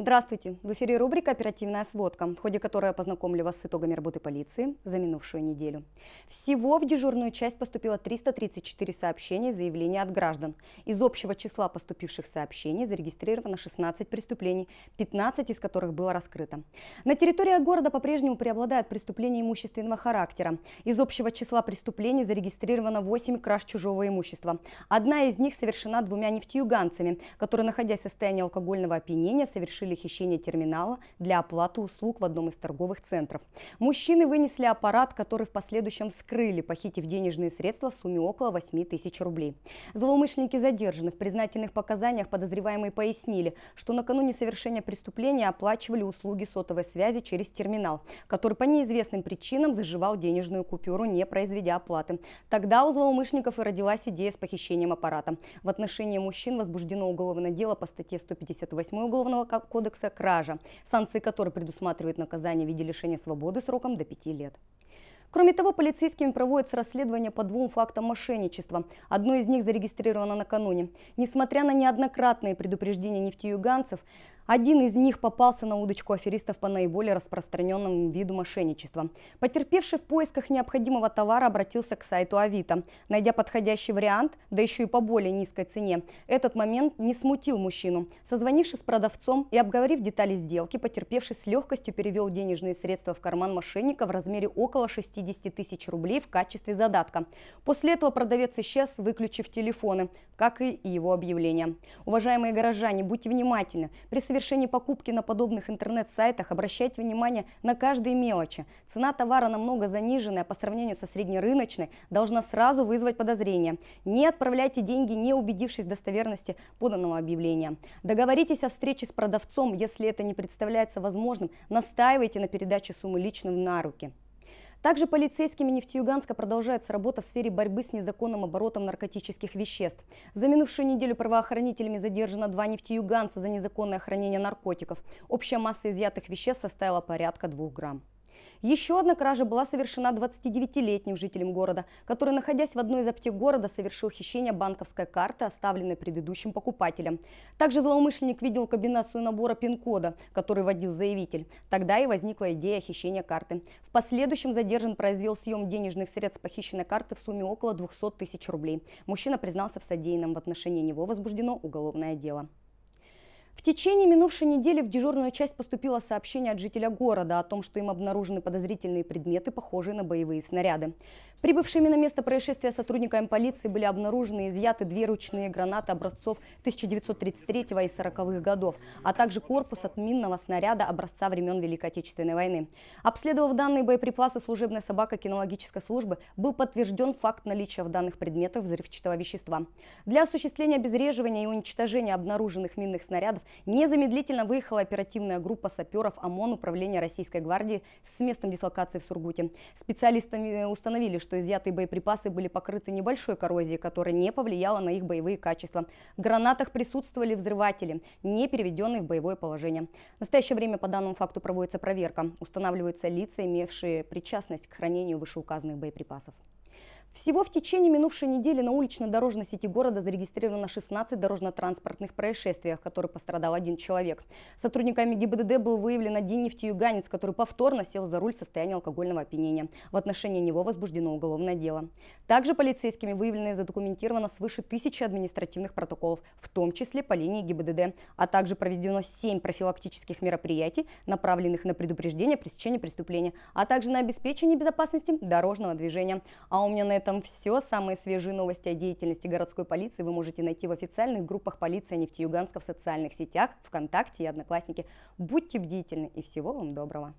Здравствуйте! В эфире рубрика «Оперативная сводка», в ходе которой я познакомлю вас с итогами работы полиции за минувшую неделю. Всего в дежурную часть поступило 334 сообщения и заявления от граждан. Из общего числа поступивших сообщений зарегистрировано 16 преступлений, 15 из которых было раскрыто. На территории города по-прежнему преобладают преступления имущественного характера. Из общего числа преступлений зарегистрировано 8 краж чужого имущества. Одна из них совершена двумя нефтьюганцами, которые, находясь в состоянии алкогольного опьянения, совершили совершили хищение терминала для оплаты услуг в одном из торговых центров. Мужчины вынесли аппарат, который в последующем скрыли, похитив денежные средства в сумме около 8 тысяч рублей. Злоумышленники задержаны. В признательных показаниях подозреваемые пояснили, что накануне совершения преступления оплачивали услуги сотовой связи через терминал, который по неизвестным причинам заживал денежную купюру, не произведя оплаты. Тогда у злоумышленников и родилась идея с похищением аппарата. В отношении мужчин возбуждено уголовное дело по статье 158 Уголовного кодекса кодекса кража, санкции которой предусматривают наказание в виде лишения свободы сроком до 5 лет. Кроме того, полицейскими проводится расследование по двум фактам мошенничества. Одно из них зарегистрировано накануне. Несмотря на неоднократные предупреждения нефтеюганцев, один из них попался на удочку аферистов по наиболее распространенному виду мошенничества. Потерпевший в поисках необходимого товара обратился к сайту Авито. Найдя подходящий вариант, да еще и по более низкой цене, этот момент не смутил мужчину. Созвонившись с продавцом и обговорив детали сделки, потерпевший с легкостью перевел денежные средства в карман мошенника в размере около 60 тысяч рублей в качестве задатка. После этого продавец исчез, выключив телефоны, как и его объявление. Уважаемые горожане, будьте внимательны. При совершении покупки на подобных интернет-сайтах обращайте внимание на каждые мелочи. Цена товара намного заниженная по сравнению со среднерыночной должна сразу вызвать подозрение. Не отправляйте деньги, не убедившись в достоверности поданного объявления. Договоритесь о встрече с продавцом, если это не представляется возможным. Настаивайте на передаче суммы лично на руки. Также полицейскими Нефтеюганска продолжается работа в сфере борьбы с незаконным оборотом наркотических веществ. За минувшую неделю правоохранителями задержано два нефтеюганца за незаконное хранение наркотиков. Общая масса изъятых веществ составила порядка двух грамм. Еще одна кража была совершена 29-летним жителем города, который, находясь в одной из аптек города, совершил хищение банковской карты, оставленной предыдущим покупателем. Также злоумышленник видел комбинацию набора пин-кода, который вводил заявитель. Тогда и возникла идея хищения карты. В последующем задержан произвел съем денежных средств похищенной карты в сумме около 200 тысяч рублей. Мужчина признался в содеянном. В отношении него возбуждено уголовное дело. В течение минувшей недели в дежурную часть поступило сообщение от жителя города о том, что им обнаружены подозрительные предметы, похожие на боевые снаряды. Прибывшими на место происшествия сотрудниками полиции были обнаружены и изъяты две ручные гранаты образцов 1933 и 40-х годов, а также корпус от минного снаряда образца времен Великой Отечественной войны. Обследовав данные боеприпасы, служебная собака кинологической службы был подтвержден факт наличия в данных предметах взрывчатого вещества. Для осуществления обезвреживания и уничтожения обнаруженных минных снарядов Незамедлительно выехала оперативная группа саперов ОМОН Управления Российской гвардии с местом дислокации в Сургуте. Специалисты установили, что изъятые боеприпасы были покрыты небольшой коррозией, которая не повлияла на их боевые качества. В гранатах присутствовали взрыватели, не переведенные в боевое положение. В настоящее время по данному факту проводится проверка. Устанавливаются лица, имевшие причастность к хранению вышеуказанных боеприпасов. Всего в течение минувшей недели на улично-дорожной сети города зарегистрировано 16 дорожно-транспортных происшествий, в которых пострадал один человек. Сотрудниками ГИБДД был выявлен один нефтеюганец, который повторно сел за руль в состоянии алкогольного опьянения. В отношении него возбуждено уголовное дело. Также полицейскими выявлено и задокументировано свыше тысячи административных протоколов, в том числе по линии ГИБДД, а также проведено 7 профилактических мероприятий, направленных на предупреждение пресечения преступления, а также на обеспечение безопасности дорожного движения. А у меня на этом все. Самые свежие новости о деятельности городской полиции вы можете найти в официальных группах полиции Нефтеюганска в социальных сетях, ВКонтакте и Одноклассники. Будьте бдительны и всего вам доброго.